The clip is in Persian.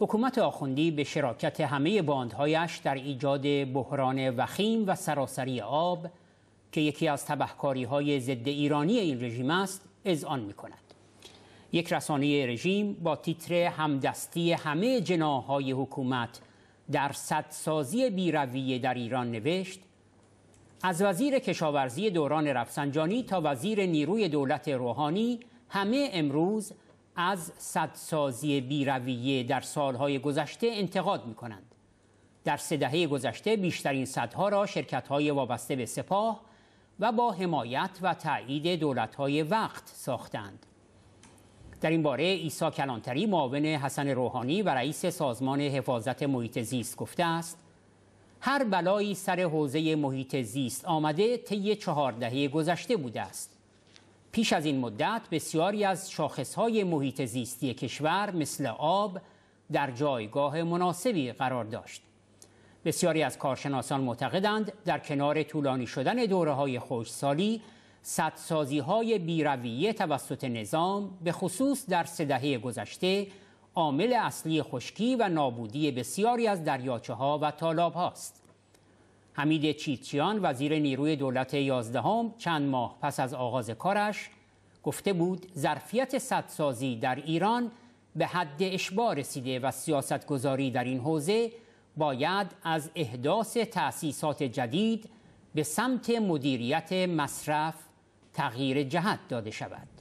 حکومت آخوندی به شراکت همه باندهایش در ایجاد بحران وخیم و سراسری آب که یکی از تبهکاری های ضد ایرانی این رژیم است آن می کند. یک رسانه رژیم با تیتر همدستی همه جناهای حکومت در صدسازی بیرویه در ایران نوشت از وزیر کشاورزی دوران رفسنجانی تا وزیر نیروی دولت روحانی همه امروز از صدسازی بیرویه در سالهای گذشته انتقاد می کنند. در سه دهه گذشته بیشترین صدها را های وابسته به سپاه و با حمایت و تایید های وقت ساختند. در این باره ایسا کلانتری معاون حسن روحانی و رئیس سازمان حفاظت محیط زیست گفته است هر بلایی سر حوزه محیط زیست آمده طی چهار دهه گذشته بوده است پیش از این مدت بسیاری از شاخصهای محیط زیستی کشور مثل آب در جایگاه مناسبی قرار داشت. بسیاری از کارشناسان معتقدند در کنار طولانی شدن دوره های خوشسالی سدسازی های بیرویه توسط نظام به خصوص در سه گذشته عامل اصلی خشکی و نابودی بسیاری از دریاچه ها و طالاب هاست. حمید چیتچیان وزیر نیروی دولت یازدهم چند ماه پس از آغاز کارش گفته بود ظرفیت سدسازی در ایران به حد اشباع رسیده و سیاستگذاری در این حوزه باید از احداث تأسیسات جدید به سمت مدیریت مصرف تغییر جهت داده شود